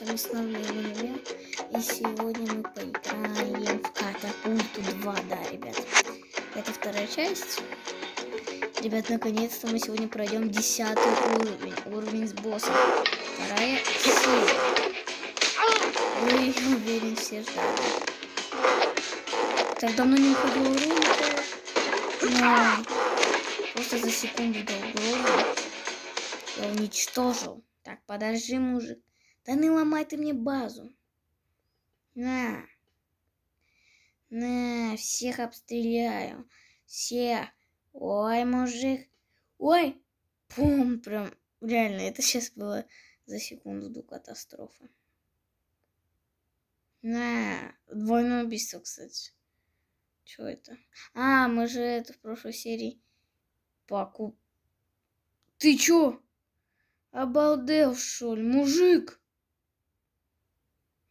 ребята, с вами Лилия. И сегодня мы поиграем в катапульту 2, да, ребят. Это вторая часть. Ребят, наконец-то мы сегодня пройдем десятый уровень. Уровень с боссом. Вторая серия. Вы, уверен, все ждали. Так давно не уходил уровень, но просто за секунду до уровня я уничтожил. Так, подожди, мужик. Да не ломай ты мне базу. На. На, всех обстреляю. все, Ой, мужик. Ой. Пум, прям. Реально, это сейчас было за секунду до катастрофы. На, двойное убийство, кстати. Что это? А, мы же это в прошлой серии покуп... Ты чё? Обалдел, что ли, мужик?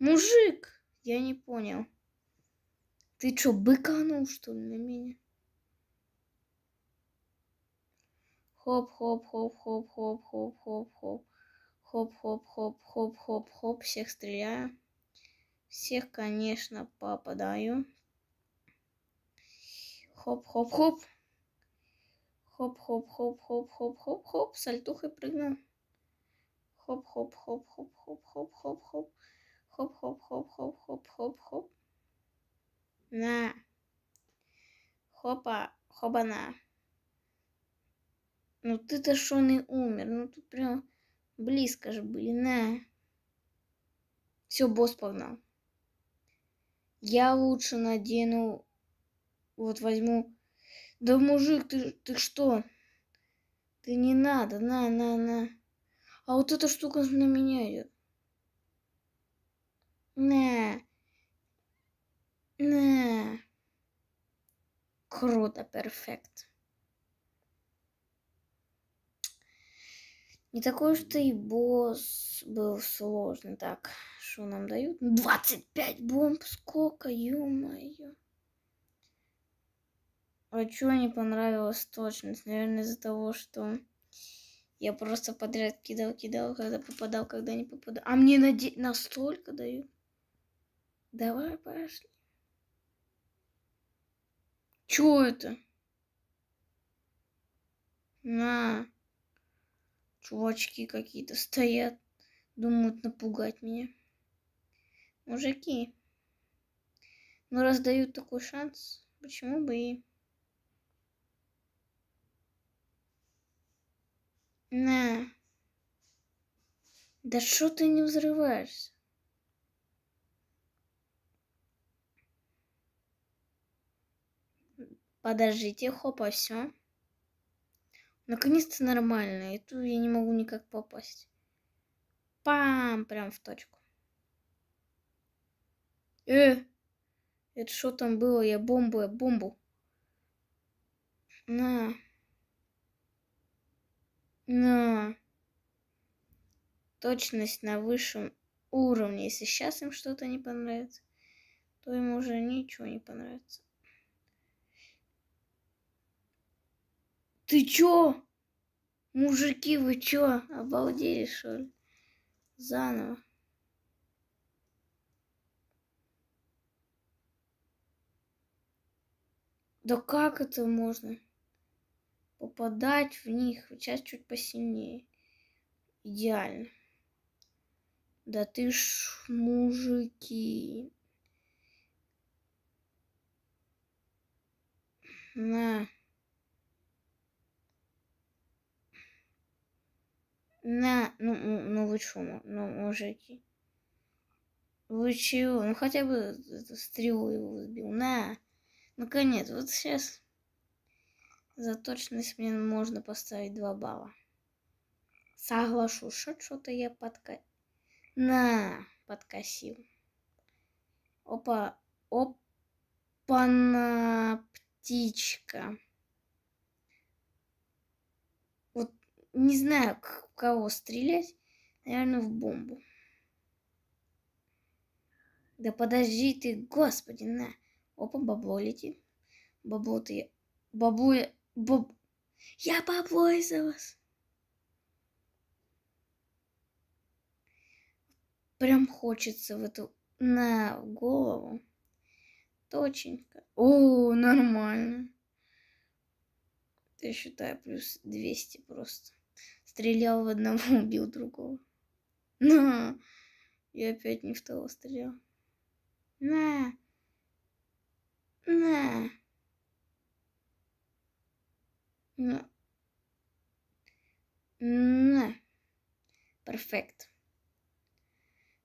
Мужик, я не понял. Ты что, быканул, что ли, на меня? Хоп-хоп-хоп-хоп-хоп-хоп-хоп-хоп. Хоп-хоп-хоп-хоп-хоп-хоп. Всех стреляю. Всех, конечно, попадаю. Хоп-хоп-хоп. Хоп-хоп-хоп-хоп-хоп-хоп-хоп. Сальтухой прыгнул. Хоп-хоп-хоп-хоп-хоп-хоп-хоп-хоп. Хоп-хоп-хоп-хоп-хоп-хоп-хоп. На. Хопа, хобана. Ну ты-то шо не умер? Ну тут прям близко же были. На. Все, босс погнал. Я лучше надену... Вот возьму... Да, мужик, ты, ты что? Ты не надо, на, на, на. А вот эта штука на меня идет. Не. Не. Круто, перфект. Не такой уж ты и босс был сложный. Так, что нам дают? 25 бомб, сколько, ё-моё. А чё не понравилась точность? Наверное, из-за того, что я просто подряд кидал, кидал, когда попадал, когда не попадал. А мне наде... настолько дают. Давай, пошли. Чё это? На. Чувачки какие-то стоят. Думают напугать меня. Мужики. Ну, раз дают такой шанс, почему бы и... На. Да что ты не взрываешься? Подождите, хопа, все. Наконец-то нормально. И тут я не могу никак попасть. Пам! Прям в точку. Э! Это что там было? Я бомбу, я бомбу. На. На. Точность на высшем уровне. Если сейчас им что-то не понравится, то им уже ничего не понравится. Ты чё? Мужики, вы чё? Обалдели, что ли? Заново. Да как это можно? Попадать в них. Сейчас чуть посильнее. Идеально. Да ты ж мужики. На. На, ну, ну вы что, ну, мужики? Вы чего? Ну хотя бы эту стрелу его сбил. На! Наконец, вот сейчас за точность мне можно поставить 2 балла. Соглашусь, что-то я подка... На! Подкосил. Опа! Опа! на птичка. Не знаю, к кого стрелять. Наверное, в бомбу. Да подожди ты, господи, на. Опа, бабло летит. Бабло ты... Бабло... Баб... Я бабло из-за вас. Прям хочется в эту... На голову. Точенько. О, нормально. Я считаю, плюс 200 просто. Стрелял в одного, убил другого. Но Я опять не в того стрелял. На! На! На! На! Перфект.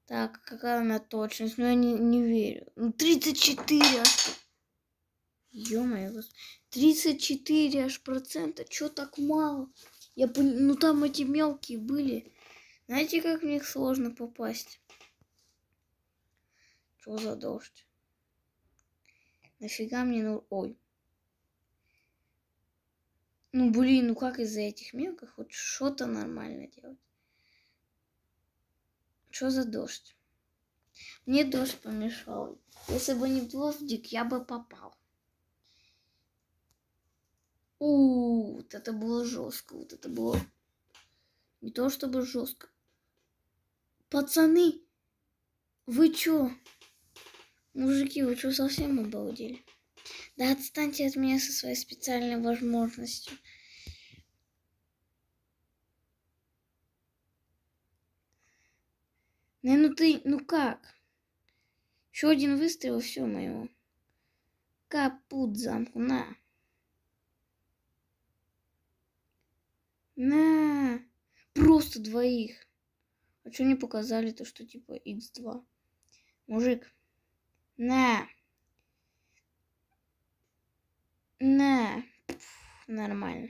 Так, какая у меня точность? Ну, я не, не верю. Ну, 34 аж. Ё-моё, 34 аж процента. Чё так мало? Я понял, Ну там эти мелкие были. Знаете, как в них сложно попасть? Что за дождь? Нафига мне... Ну... Ой. Ну, блин, ну как из-за этих мелких хоть что-то нормально делать? Что за дождь? Мне дождь помешал. Если бы не дождик, я бы попал. У, вот это было жестко, вот это было не то чтобы жестко. Пацаны, вы чё? Мужики, вы чё совсем обалдели? Да отстаньте от меня со своей специальной возможностью. Не, ну ты, ну как? Еще один выстрел, все моего. Капут замку, на. На. Просто двоих. А что не показали то, что типа x2? Мужик. На. На. Пфф, нормально.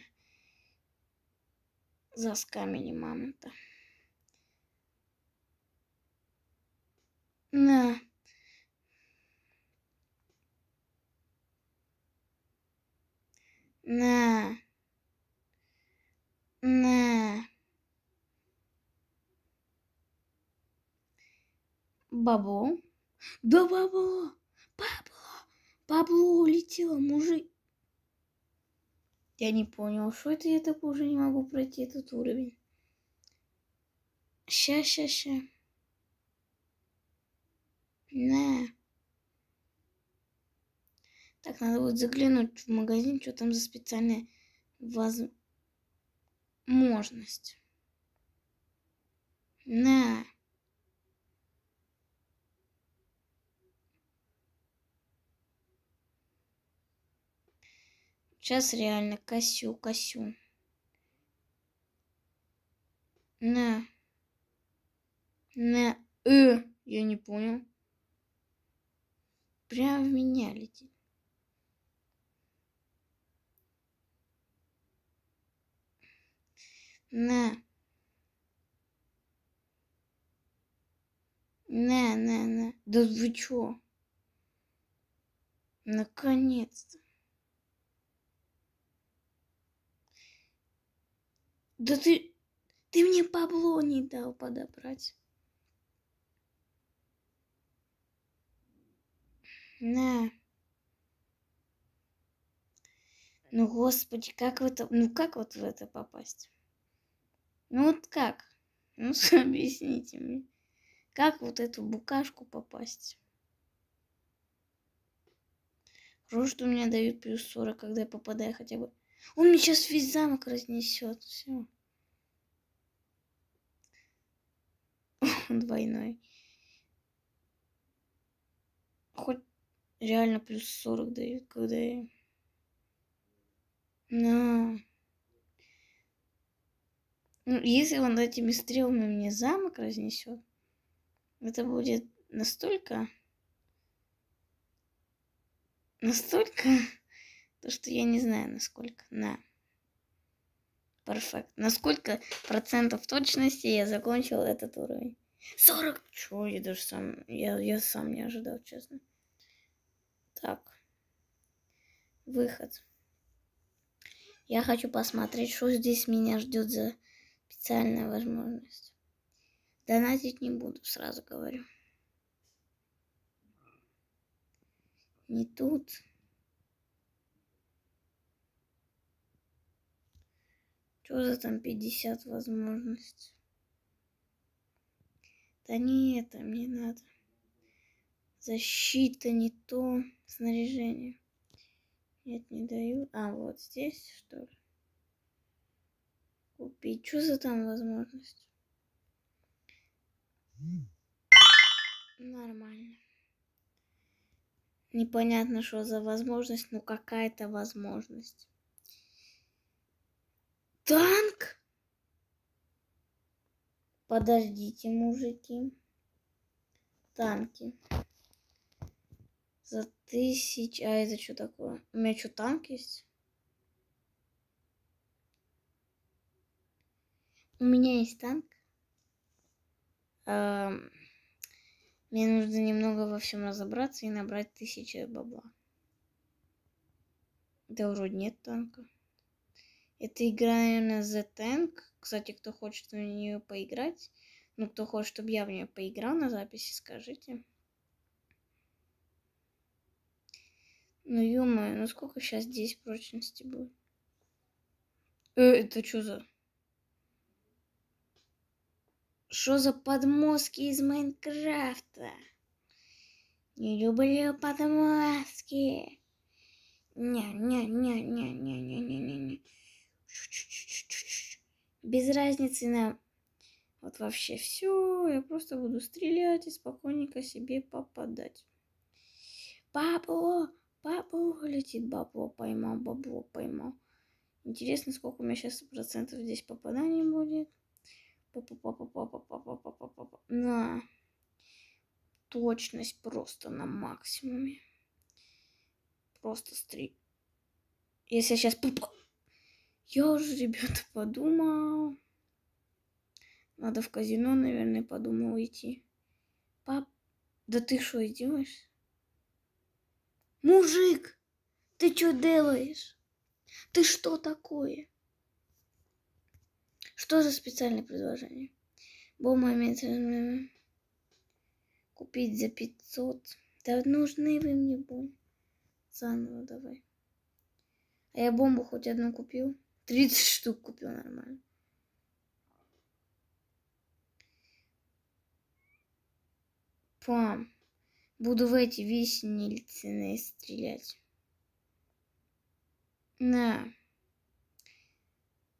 Заскамили мамонта. На. На. Не. Бабло. Да бабло. Бабло. Бабло улетело, мужик. Я не понял, что это я так уже не могу пройти этот уровень. Ща, ща, ща. Не. Так, надо будет заглянуть в магазин, что там за специальные вазы. Можность. На. Сейчас реально косю, косю. На. На. Э. Я не понял. Прям в меня летит. Не. Не, не, не. Да вы чё? Наконец-то. Да ты... Ты мне Пабло не дал подобрать. На. Ну, господи, как в это... Ну, как вот в это попасть? Ну вот как? Ну объясните мне. Как вот эту букашку попасть? Хорошо, что мне дают плюс 40, когда я попадаю хотя бы. Он мне сейчас весь замок разнесет. Все. двойной. Хоть реально плюс 40 дают, когда я... На. Ну, если он этими стрелами мне замок разнесет, это будет настолько... Настолько... То, что я не знаю, насколько. На. Перфект. насколько процентов точности я закончил этот уровень? 40! Чего, я даже сам... Я, я сам не ожидал, честно. Так. Выход. Я хочу посмотреть, что здесь меня ждет за социальная возможность. Донатить не буду, сразу говорю. Не тут. Что за там 50 возможностей? Да не это мне надо. Защита не то. Снаряжение. Нет, не даю. А, вот здесь, что ли? купить. Что за там возможность? Нормально. Непонятно, что за возможность, но какая-то возможность. Танк? Подождите, мужики. Танки. За тысяч... А это что такое? У меня что, танк есть? У меня есть танк. Эм, мне нужно немного во всем разобраться и набрать тысячи бабла. Да вроде нет танка. Это игра на The Tank. Кстати, кто хочет в нее поиграть, ну, кто хочет, чтобы я в нее поиграл на записи, скажите. Ну, ё ну сколько сейчас здесь прочности будет? Э, это что за... Что за подмостки из Майнкрафта? Не люблю подмостки. Не-не-не-не-не-не-не-не. Без разницы на, Вот вообще все. Я просто буду стрелять и спокойненько себе попадать. Бабло, бабло летит, бабло поймал, бабло поймал. Интересно, сколько у меня сейчас процентов здесь попаданий будет. На. Точность просто на максимуме. Просто стрик. Если я сейчас... Я уже, ребята, подумал. Надо в казино, наверное, подумал идти. Пап, да ты что делаешь? Мужик, ты что делаешь? Ты что такое? Что за специальное предложение? Был момент э, купить за 500. Да нужны вы мне бомбы. Заново давай. А я бомбу хоть одну купил. 30 штук купил нормально. Пам. Буду в эти виснильцы стрелять. На.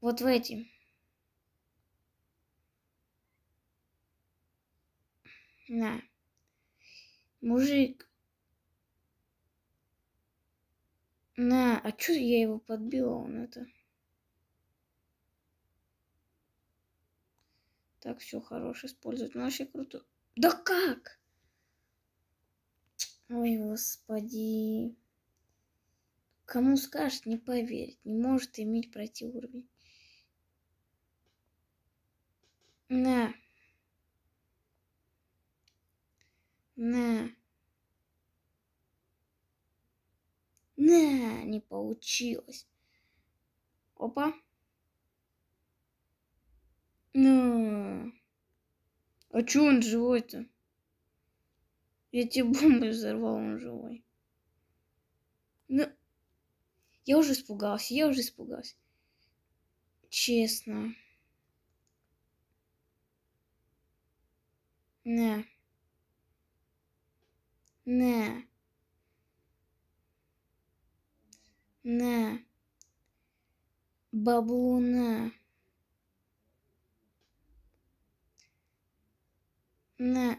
Вот в эти. На. Мужик. На, а чё я его подбила, он это... Так, все хорош использовать. Ну, вообще круто. Да как? Ой, господи. Кому скажет, не поверит. Не может иметь пройти уровень. На. Не. Не, не получилось. Опа. Ну. А чё он живой-то? Я тебе бомбы взорвал, он живой. Ну. Я уже испугался, я уже испугался. Честно. Не не, не, баблуне, не,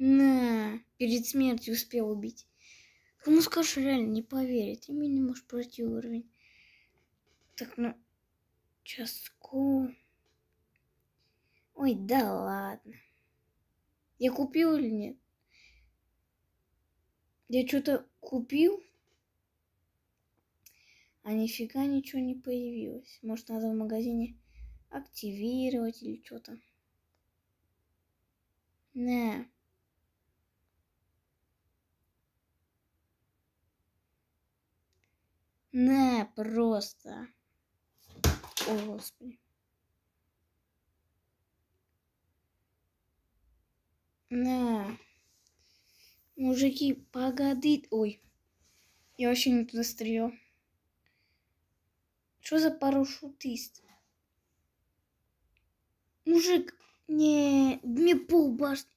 не, перед смертью успел убить. Кому ну скажешь, реально не поверит. И не можешь пройти уровень. Так, ну, часку. Ой, да ладно. Я купил или нет? Я что-то купил, а нифига ничего не появилось. Может, надо в магазине активировать или что-то. Не. Не, просто. О, Господи. На. Мужики, погоди. Ой. Я вообще не туда стрелял. Что за парашютист? Мужик, не, мне пол башни.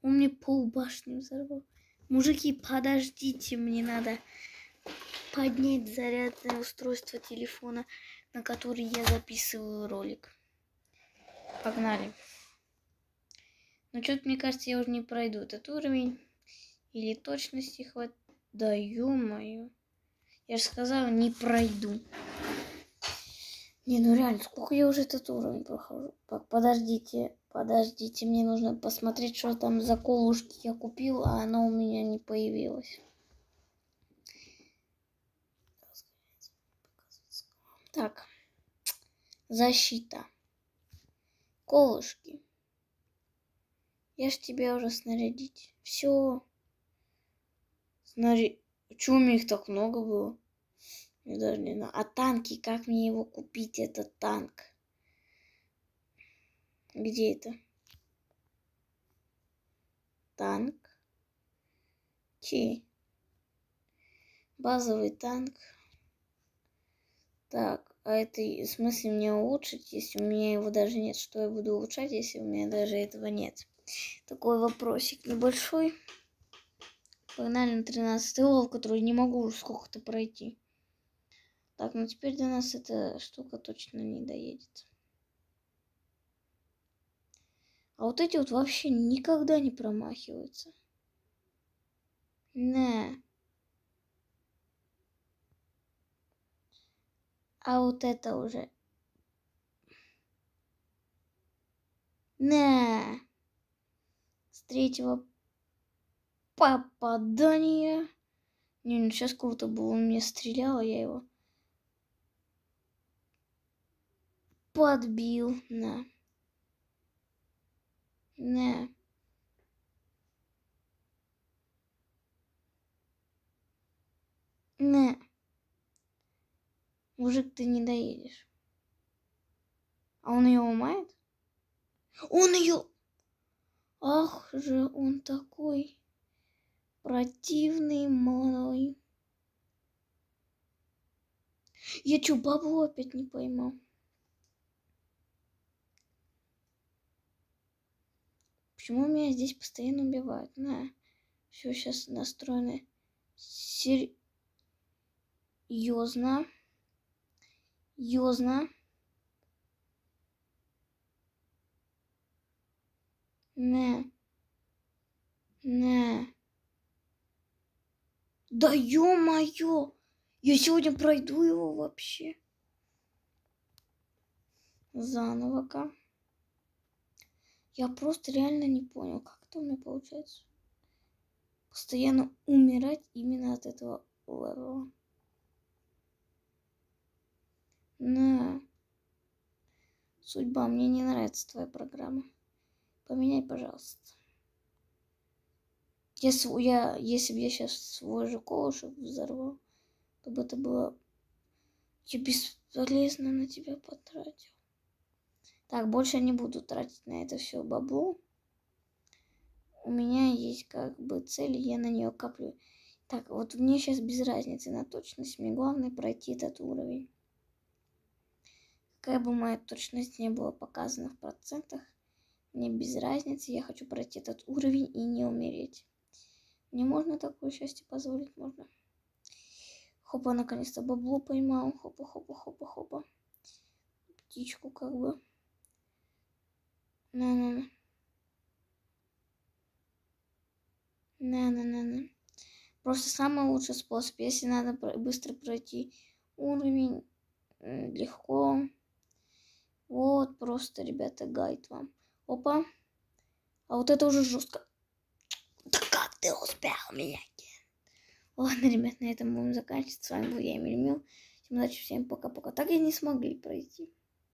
Он мне пол башни взорвал. Мужики, подождите, мне надо поднять зарядное устройство телефона, на который я записываю ролик. Погнали. Но ну, что-то, мне кажется, я уже не пройду этот уровень. Или точности хватает. Да ё-моё. Я же сказала, не пройду. Не, ну реально, сколько я уже этот уровень прохожу? Подождите, подождите, мне нужно посмотреть, что там за колушки я купил, а она у меня не появилась. Так, защита. Колышки. Я ж тебя уже снарядить. Все. Снаряд... Почему у меня их так много было? Мне даже не знаю. А танки, как мне его купить, этот танк? Где это? Танк. Чей? Базовый танк. Так, а это в смысле мне улучшить, если у меня его даже нет? Что я буду улучшать, если у меня даже этого нет? такой вопросик небольшой. Погнали на 13 лов, который не могу уже сколько-то пройти. Так, ну теперь до нас эта штука точно не доедет. А вот эти вот вообще никогда не промахиваются. Не. А вот это уже. Не третьего попадания. Не, ну сейчас круто было, он меня стрелял, а я его подбил. На. На. На. Мужик, ты не доедешь. А он ее ломает? Он ее... Ах же он такой противный малый. Я чё, бабу опять не поймал? Почему меня здесь постоянно убивают? На, все сейчас настроено серьезно. Серьезно. не, не. Да ё-моё! Я сегодня пройду его вообще. Заново-ка. Я просто реально не понял, как это у меня получается. Постоянно умирать именно от этого левела. На. Судьба, мне не нравится твоя программа. Поменяй, пожалуйста. Я, я, если бы я сейчас свой же колышек взорвал, то бы это было... Я бесполезно на тебя потратил. Так, больше не буду тратить на это все бабло. У меня есть как бы цель, я на нее коплю. Так, вот мне сейчас без разницы на точность, мне главное пройти этот уровень. Какая бы моя точность не была показана в процентах, мне без разницы, я хочу пройти этот уровень и не умереть. Мне можно такое счастье позволить? Можно. Хопа, наконец-то бабло поймал. Хопа, хопа, хопа, хопа. Птичку как бы. На-на-на. На-на-на-на. Просто самый лучший способ, если надо быстро пройти уровень, легко. Вот, просто, ребята, гайд вам. Опа. А вот это уже жестко. Да как ты успел меня? Ладно, ребят, на этом будем заканчивать. С вами был я, Эмиль Всем удачи, всем пока-пока. Так я не смогли пройти.